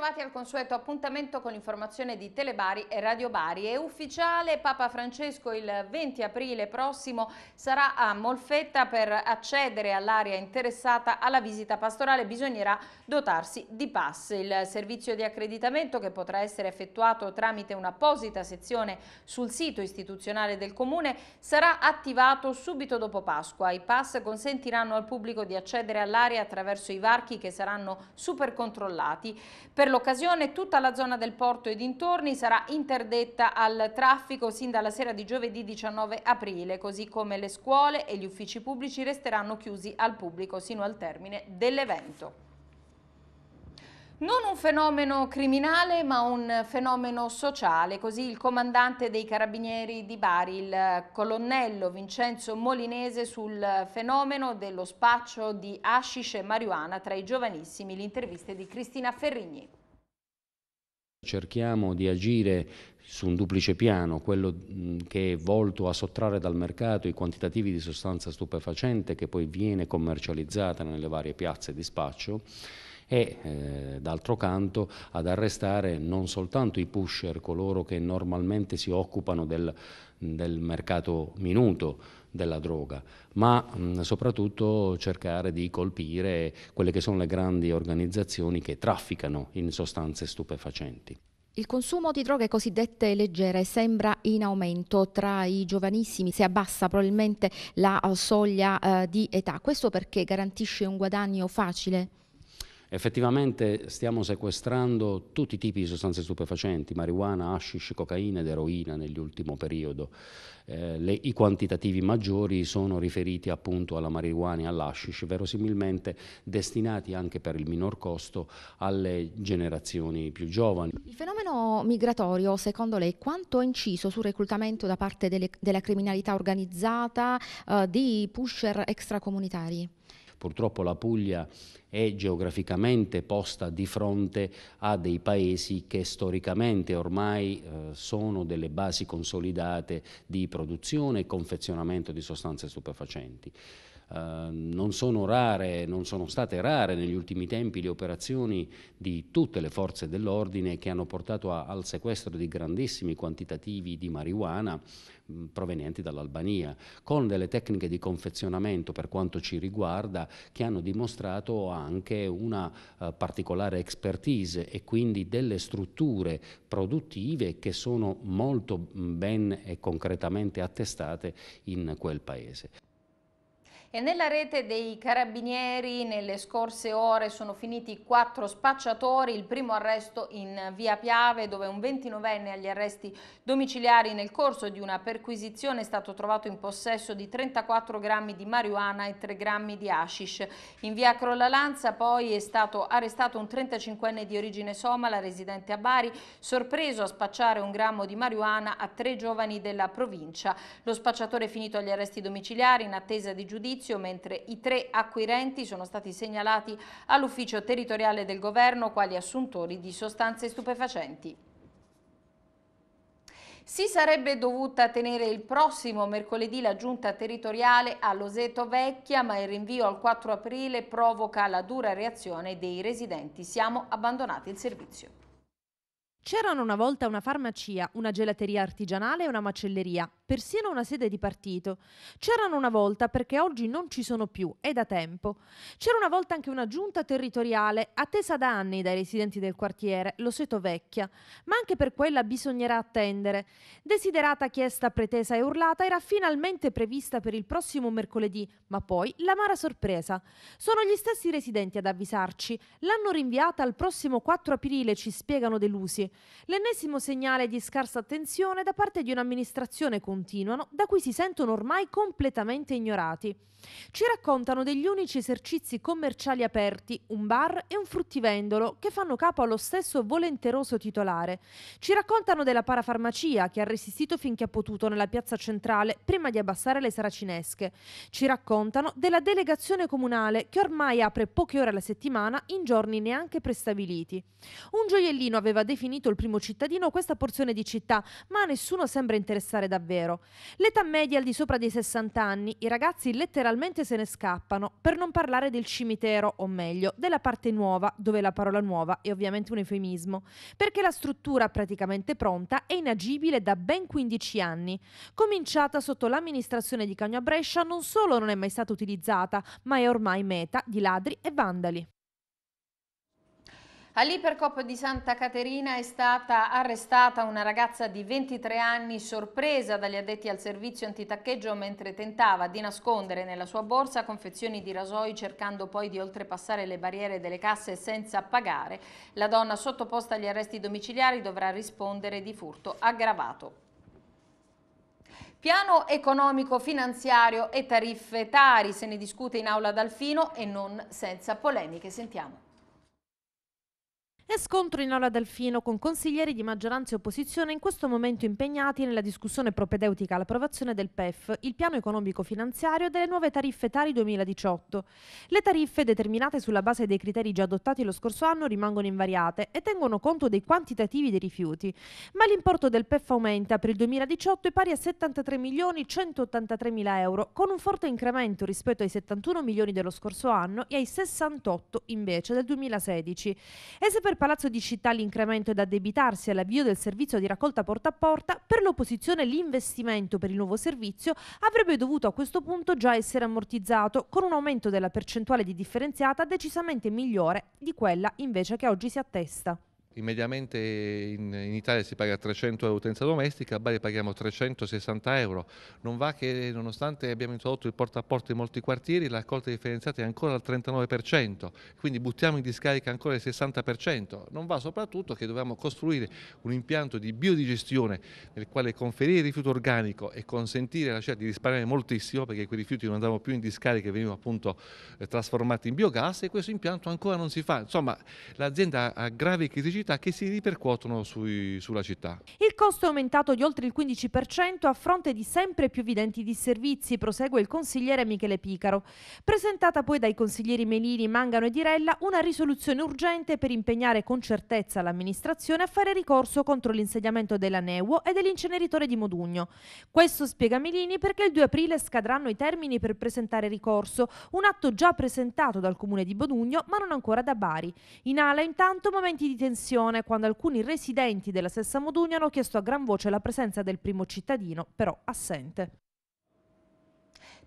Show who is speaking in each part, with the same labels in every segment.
Speaker 1: trovati al consueto appuntamento con l'informazione di Telebari e Radio Bari. È ufficiale, Papa Francesco il 20 aprile prossimo sarà a Molfetta per accedere all'area interessata alla visita pastorale. Bisognerà dotarsi di pass. Il servizio di accreditamento che potrà essere effettuato tramite un'apposita sezione sul sito istituzionale del Comune sarà attivato subito dopo Pasqua. I pass consentiranno al pubblico di accedere all'area attraverso i varchi che saranno super controllati. Per per l'occasione tutta la zona del porto e dintorni sarà interdetta al traffico sin dalla sera di giovedì 19 aprile, così come le scuole e gli uffici pubblici resteranno chiusi al pubblico sino al termine dell'evento. Non un fenomeno criminale ma un fenomeno sociale, così il comandante dei carabinieri di Bari, il colonnello Vincenzo Molinese sul fenomeno dello spaccio di hashish e marijuana tra i giovanissimi, l'intervista di Cristina Ferrigni.
Speaker 2: Cerchiamo di agire su un duplice piano, quello mm, che è volto a sottrarre dal mercato i quantitativi di sostanza stupefacente che poi viene commercializzata nelle varie piazze di spaccio e eh, d'altro canto ad arrestare non soltanto i pusher, coloro che normalmente si occupano del, del mercato minuto della droga, ma mh, mm, soprattutto cercare di colpire quelle che sono le grandi organizzazioni che trafficano in sostanze stupefacenti.
Speaker 3: Il consumo di droghe cosiddette leggere sembra in aumento tra i giovanissimi, si abbassa probabilmente la soglia eh, di età. Questo perché garantisce un guadagno facile?
Speaker 2: Effettivamente stiamo sequestrando tutti i tipi di sostanze stupefacenti, marijuana, hashish, cocaina ed eroina nell'ultimo periodo. Eh, le, I quantitativi maggiori sono riferiti appunto alla marijuana e all'hashish, verosimilmente destinati anche per il minor costo alle generazioni più giovani. Il
Speaker 3: fenomeno migratorio, secondo lei, quanto ha inciso sul reclutamento da parte delle, della criminalità organizzata eh, di pusher extracomunitari?
Speaker 2: Purtroppo la Puglia è geograficamente posta di fronte a dei paesi che storicamente ormai eh, sono delle basi consolidate di produzione e confezionamento di sostanze stupefacenti. Ehm, non sono rare, non sono state rare negli ultimi tempi le operazioni di tutte le forze dell'ordine che hanno portato a, al sequestro di grandissimi quantitativi di marijuana mm, provenienti dall'Albania, con delle tecniche di confezionamento per quanto ci riguarda che hanno dimostrato anche una uh, particolare expertise e quindi delle strutture produttive che sono molto mm, ben e concretamente attestate in quel paese.
Speaker 1: E nella rete dei carabinieri nelle scorse ore sono finiti quattro spacciatori, il primo arresto in via Piave dove un 29enne agli arresti domiciliari nel corso di una perquisizione è stato trovato in possesso di 34 grammi di marijuana e 3 grammi di hashish. In via Crollalanza poi è stato arrestato un 35enne di origine somala residente a Bari, sorpreso a spacciare un grammo di marijuana a tre giovani della provincia. Lo spacciatore è finito agli arresti domiciliari in attesa di giudizio servizio, mentre i tre acquirenti sono stati segnalati all'ufficio territoriale del governo quali assuntori di sostanze stupefacenti. Si sarebbe dovuta tenere il prossimo mercoledì la giunta territoriale a Loseto Vecchia, ma il rinvio al 4 aprile provoca la dura reazione dei residenti. Siamo abbandonati
Speaker 4: il servizio. C'erano una volta una farmacia, una gelateria artigianale e una macelleria, persino una sede di partito. C'erano una volta perché oggi non ci sono più, è da tempo. C'era una volta anche una giunta territoriale, attesa da anni dai residenti del quartiere, lo L'Oseto Vecchia, ma anche per quella bisognerà attendere. Desiderata, chiesta, pretesa e urlata era finalmente prevista per il prossimo mercoledì, ma poi l'amara sorpresa. Sono gli stessi residenti ad avvisarci, l'hanno rinviata al prossimo 4 aprile, ci spiegano delusi. L'ennesimo segnale di scarsa attenzione da parte di un'amministrazione continuano da cui si sentono ormai completamente ignorati. Ci raccontano degli unici esercizi commerciali aperti, un bar e un fruttivendolo che fanno capo allo stesso volenteroso titolare. Ci raccontano della parafarmacia che ha resistito finché ha potuto nella piazza centrale prima di abbassare le saracinesche. Ci raccontano della delegazione comunale che ormai apre poche ore alla settimana in giorni neanche prestabiliti. Un gioiellino aveva definito unito il primo cittadino questa porzione di città, ma a nessuno sembra interessare davvero. L'età media al di sopra dei 60 anni, i ragazzi letteralmente se ne scappano, per non parlare del cimitero, o meglio, della parte nuova, dove la parola nuova è ovviamente un eufemismo, perché la struttura praticamente pronta è inagibile da ben 15 anni. Cominciata sotto l'amministrazione di Cagno a Brescia, non solo non è mai stata utilizzata, ma è ormai meta di ladri e vandali.
Speaker 1: All'Ipercop di Santa Caterina è stata arrestata una ragazza di 23 anni sorpresa dagli addetti al servizio antitaccheggio mentre tentava di nascondere nella sua borsa confezioni di rasoi cercando poi di oltrepassare le barriere delle casse senza pagare. La donna sottoposta agli arresti domiciliari dovrà rispondere di furto aggravato. Piano economico, finanziario e tariffe tari se ne discute in aula d'Alfino e non senza polemiche. Sentiamo.
Speaker 4: È scontro in aula Delfino con consiglieri di maggioranza e opposizione in questo momento impegnati nella discussione propedeutica all'approvazione del PEF, il piano economico finanziario delle nuove tariffe Tari 2018. Le tariffe determinate sulla base dei criteri già adottati lo scorso anno rimangono invariate e tengono conto dei quantitativi dei rifiuti, ma l'importo del PEF aumenta per il 2018 è pari a 73 milioni 183 mila euro, con un forte incremento rispetto ai 71 milioni dello scorso anno e ai 68 invece del 2016. E se per Palazzo di Città l'incremento è da debitarsi all'avvio del servizio di raccolta porta a porta, per l'opposizione l'investimento per il nuovo servizio avrebbe dovuto a questo punto già essere ammortizzato con un aumento della percentuale di differenziata decisamente migliore di quella invece che oggi si attesta
Speaker 3: immediatamente in, in, Italia si paga 300 euro utenza domestica, a Bari paghiamo 360 euro. Non va che nonostante abbiamo introdotto il porta a porta in molti quartieri, la raccolta differenziata è ancora al 39%, quindi buttiamo in discarica ancora il 60%. Non va soprattutto che dovevamo costruire un impianto di biodigestione nel quale conferire il rifiuto organico e consentire alla città di risparmiare moltissimo perché quei rifiuti non andavano più in discarica e venivano appunto eh, trasformati in biogas e questo impianto ancora non si fa. Insomma, l'azienda ha gravi criticità criticità che si ripercuotono sui, sulla città.
Speaker 4: Il costo è aumentato di oltre il 15% a fronte di sempre più evidenti disservizi, prosegue il consigliere Michele Picaro. Presentata poi dai consiglieri Melini, Mangano e Dirella una risoluzione urgente per impegnare con certezza l'amministrazione a fare ricorso contro l'insediamento della Neuo e dell'inceneritore di Modugno. Questo spiega Melini perché il 2 aprile scadranno i termini per presentare ricorso, un atto già presentato dal comune di Modugno ma non ancora da Bari. In ala intanto momenti di tensione esplosione quando alcuni residenti della stessa Modugna hanno chiesto a gran voce la presenza del primo cittadino, però assente.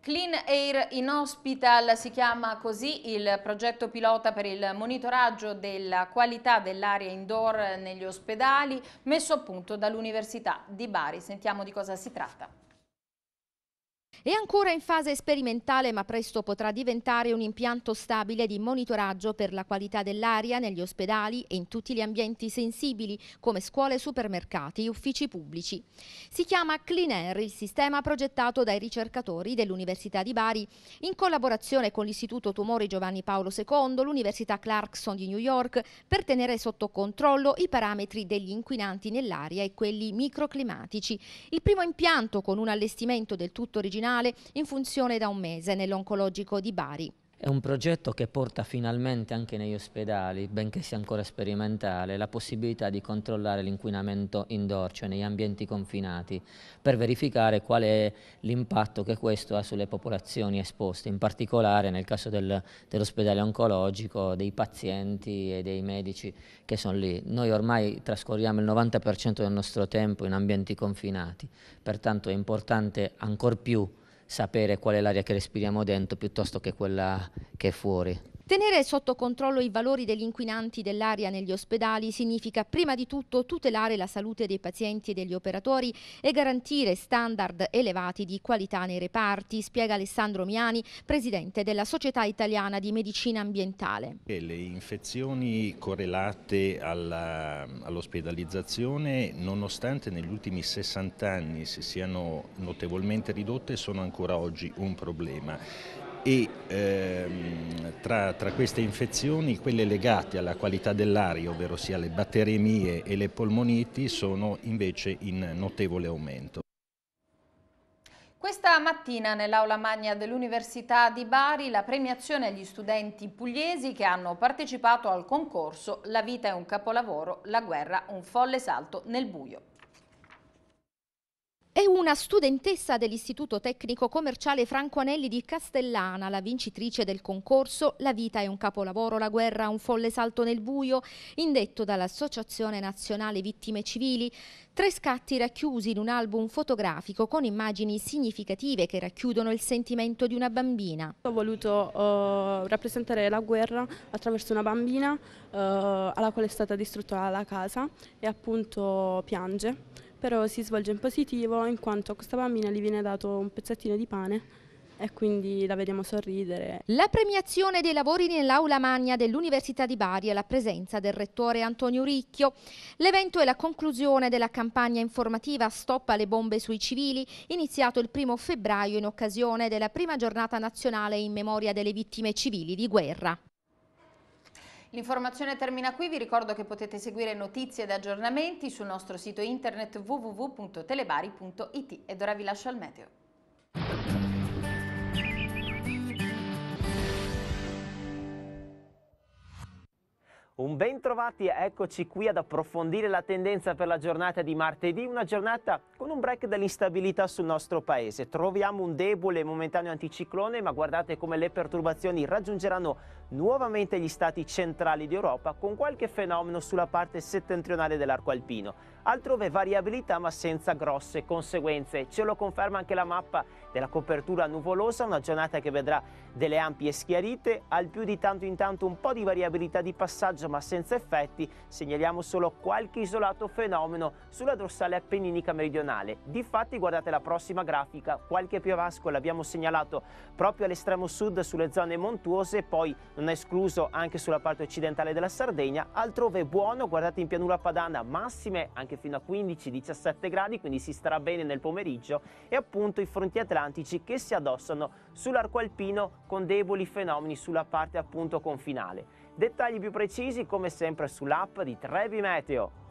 Speaker 1: Clean Air in Hospital si chiama così il progetto pilota per il monitoraggio della qualità dell'aria indoor negli ospedali messo a punto dall'Università di Bari. Sentiamo di cosa
Speaker 3: si tratta. È ancora in fase sperimentale ma presto potrà diventare un impianto stabile di monitoraggio per la qualità dell'aria negli ospedali e in tutti gli ambienti sensibili come scuole, supermercati e uffici pubblici. Si chiama Clean Air, il sistema progettato dai ricercatori dell'Università di Bari in collaborazione con l'Istituto Tumori Giovanni Paolo II, l'Università Clarkson di New York per tenere sotto controllo i parametri degli inquinanti nell'aria e quelli microclimatici. Il primo impianto con un allestimento del tutto originale marginale in funzione da un mese nell'oncologico di Bari.
Speaker 4: È un progetto che porta finalmente anche negli ospedali, benché sia ancora sperimentale, la possibilità di controllare l'inquinamento indoor, cioè negli ambienti confinati, per verificare qual è l'impatto che questo ha sulle popolazioni esposte, in particolare nel caso del, dell'ospedale oncologico, dei pazienti e dei medici che sono lì. Noi ormai trascorriamo il 90% del nostro tempo in ambienti confinati, pertanto è importante ancor più sapere qual è l'aria che respiriamo dentro piuttosto che
Speaker 5: quella
Speaker 3: che è fuori. Tenere sotto controllo i valori degli inquinanti dell'aria negli ospedali significa prima di tutto tutelare la salute dei pazienti e degli operatori e garantire standard elevati di qualità nei reparti, spiega Alessandro Miani, presidente della Società Italiana di Medicina Ambientale.
Speaker 2: Le infezioni correlate all'ospedalizzazione, all nonostante negli ultimi 60 anni si siano notevolmente ridotte, sono ancora oggi un problema e ehm, tra, tra, queste infezioni quelle legate alla qualità dell'aria, ovvero sia le batteremie e le polmoniti, sono invece in notevole aumento.
Speaker 1: Questa mattina nell'aula magna dell'Università di Bari la premiazione agli studenti pugliesi che hanno partecipato al concorso La vita è un capolavoro, la guerra un folle salto nel buio.
Speaker 3: È una studentessa dell'Istituto Tecnico Commerciale Franco Anelli di Castellana, la vincitrice del concorso La vita è un capolavoro, la guerra un folle salto nel buio, indetto dall'Associazione Nazionale Vittime Civili. Tre scatti racchiusi in un album fotografico con immagini significative che racchiudono il sentimento di una bambina. Ho voluto
Speaker 4: uh, rappresentare la guerra attraverso una bambina uh, alla quale è stata distrutta la casa e appunto piange però si svolge in positivo in quanto a questa bambina gli viene dato un pezzettino di pane e quindi la vediamo sorridere.
Speaker 3: La premiazione dei lavori nell'aula magna dell'Università di Bari e la presenza del rettore Antonio Ricchio. L'evento è la conclusione della campagna informativa Stoppa le bombe sui civili, iniziato il primo febbraio in occasione della prima giornata nazionale in memoria delle vittime civili di guerra.
Speaker 1: L'informazione termina qui, vi ricordo che potete seguire notizie ed aggiornamenti sul nostro sito internet www.telebari.it ed ora vi lascio al meteo.
Speaker 5: Un ben trovati, eccoci qui ad approfondire la tendenza per la giornata di martedì, una giornata con un break dell'instabilità sul nostro paese. Troviamo un debole e momentaneo anticiclone, ma guardate come le perturbazioni raggiungeranno nuovamente gli stati centrali d'Europa con qualche fenomeno sulla parte settentrionale dell'arco alpino. Altrove variabilità ma senza grosse conseguenze. Ce lo conferma anche la mappa della copertura nuvolosa, una giornata che vedrà delle ampie schiarite, al più di tanto in tanto un po' di variabilità di passaggio ma senza effetti. Segnaliamo solo qualche isolato fenomeno sulla dorsale appenninica meridionale. Difatti guardate la prossima grafica, qualche piovasco l'abbiamo segnalato proprio all'estremo sud sulle zone montuose, poi non è escluso anche sulla parte occidentale della Sardegna, altrove buono, guardate in pianura padana massime anche fino a 15-17 gradi, quindi si starà bene nel pomeriggio e appunto i fronti atlantici che si addossano sull'arco alpino con deboli fenomeni sulla parte appunto confinale. Dettagli più precisi come sempre sull'app di Trevi Meteo.